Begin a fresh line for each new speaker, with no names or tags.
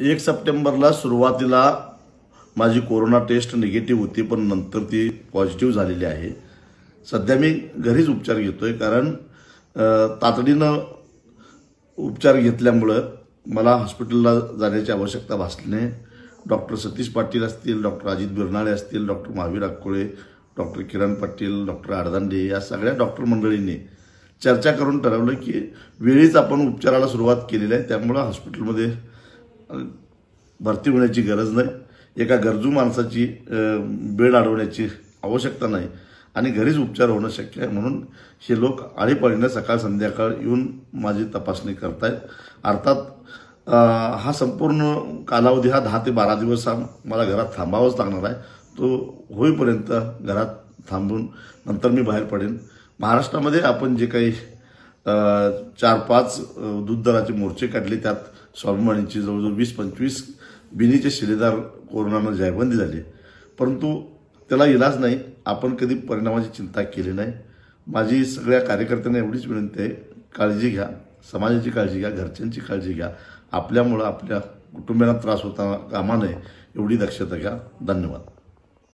एक सप्टेंबरला सुरुवातीला माझी कोरोना टेस्ट निगेटिव्ह होती पण नंतर ती पॉझिटिव्ह झालेली आहे सध्या मी घरीच उपचार घेतो आहे कारण तातडीनं उपचार घेतल्यामुळं मला हॉस्पिटलला जाण्याची आवश्यकता भासली नाही डॉक्टर सतीश पाटील असतील डॉक्टर अजित बिरनाळे असतील doctor Mahavir Akole doctor Kiran Patil doctor Aradande या सगळ्या डॉक्टर मंडळींनी चर्चा करून ठरवलं की वेळीच आपण उपचाराला सुरुवात केलेली आहे त्यामुळं हॉस्पिटलमध्ये भरती होण्याची गरज नाही एका गरजू माणसाची बेड अडवण्याची आवश्यकता नाही आणि घरीच उपचार होणं शक्य आहे म्हणून हे लोक आळीपाळीने सकाळ संध्याकाळ येऊन माझी तपासणी करतायत अर्थात हा संपूर्ण कालावधी हा दहा ते बारा दिवस हा मला घरात थांबावाच लागणार आहे तो होईपर्यंत घरात थांबून नंतर मी बाहेर पडेन महाराष्ट्रामध्ये आपण जे काही चार पाच दराचे मोर्चे काढले त्यात स्वाभिमानीची जवळजवळ वीस पंचवीस बिनीचे शिलेदार कोरोनानं जयबंदी झाली परंतु त्याला इलाज नाही आपण कधी परिणामाची चिंता केली नाही माझी सगळ्या कार्यकर्त्यांना एवढीच विनंती आहे काळजी घ्या समाजाची काळजी घ्या घरच्यांची काळजी घ्या आपल्यामुळं आपल्या कुटुंबियांना त्रास होता कामा नये एवढी दक्षता घ्या धन्यवाद